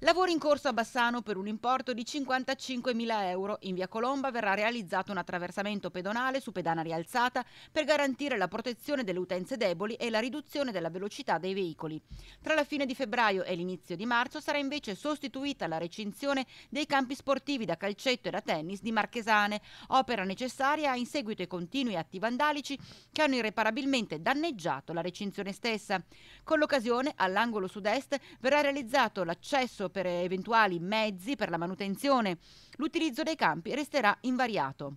Lavori in corso a Bassano per un importo di 55.000 euro. In via Colomba verrà realizzato un attraversamento pedonale su pedana rialzata per garantire la protezione delle utenze deboli e la riduzione della velocità dei veicoli. Tra la fine di febbraio e l'inizio di marzo sarà invece sostituita la recinzione dei campi sportivi da calcetto e da tennis di Marchesane, opera necessaria in seguito ai continui atti vandalici che hanno irreparabilmente danneggiato la recinzione stessa. Con l'occasione, all'angolo sud-est verrà realizzato l'accesso stanziamento per eventuali mezzi per la manutenzione. L'utilizzo dei campi resterà invariato.